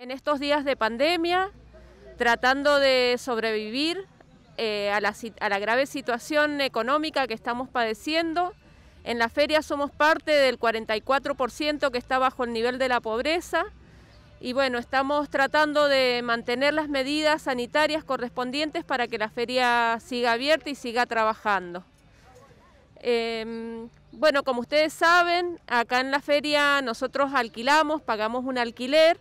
En estos días de pandemia, tratando de sobrevivir eh, a, la, grave situación económica que estamos padeciendo, en la feria somos parte del 44% que está bajo el nivel de la pobreza y bueno, estamos tratando de mantener las medidas sanitarias correspondientes para que la feria siga abierta y siga trabajando. Em, bueno, como ustedes saben, acá en la feria nosotros alquilamos, pagamos un alquiler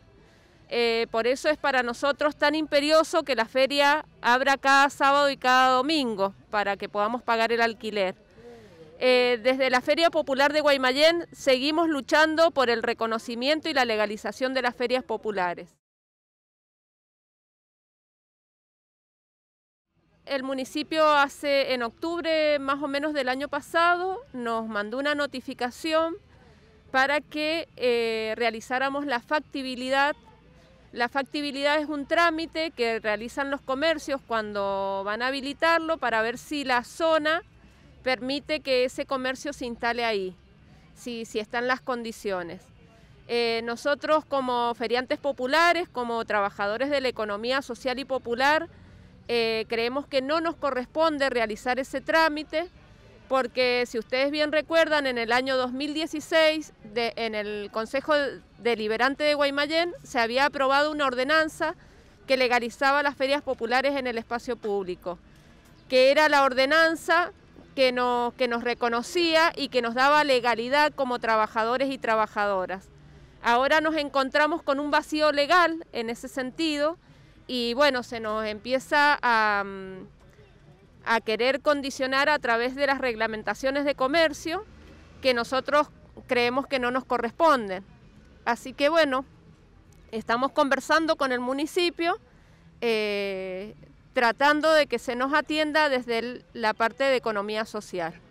eh, por eso es para nosotros tan imperioso que la feria abra cada sábado y cada domingo para que podamos pagar el alquiler. Eh, desde la Feria Popular de Guaymallén seguimos luchando por el reconocimiento y la legalización de las ferias populares. El municipio hace en octubre más o menos del año pasado nos mandó una notificación para que eh, realizáramos la factibilidad la factibilidad es un trámite que realizan los comercios cuando van a habilitarlo para ver si la zona permite que ese comercio se instale ahí, si, están las condiciones. Eh, nosotros como feriantes populares, como trabajadores de la economía social y popular, eh, creemos que no nos corresponde realizar ese trámite, porque si ustedes bien recuerdan, en el año 2016, en el Consejo Deliberante de Guaymallén, se había aprobado una ordenanza que legalizaba las ferias populares en el espacio público, que era la ordenanza que nos, que nos reconocía y que nos daba legalidad como trabajadores y trabajadoras. Ahora nos encontramos con un vacío legal en ese sentido y bueno, se nos empieza a... Mm, a querer condicionar a través de las reglamentaciones de comercio que nosotros creemos que no nos corresponden. Así que bueno, estamos conversando con el municipio, eh, tratando de que se nos atienda desde la parte de economía social.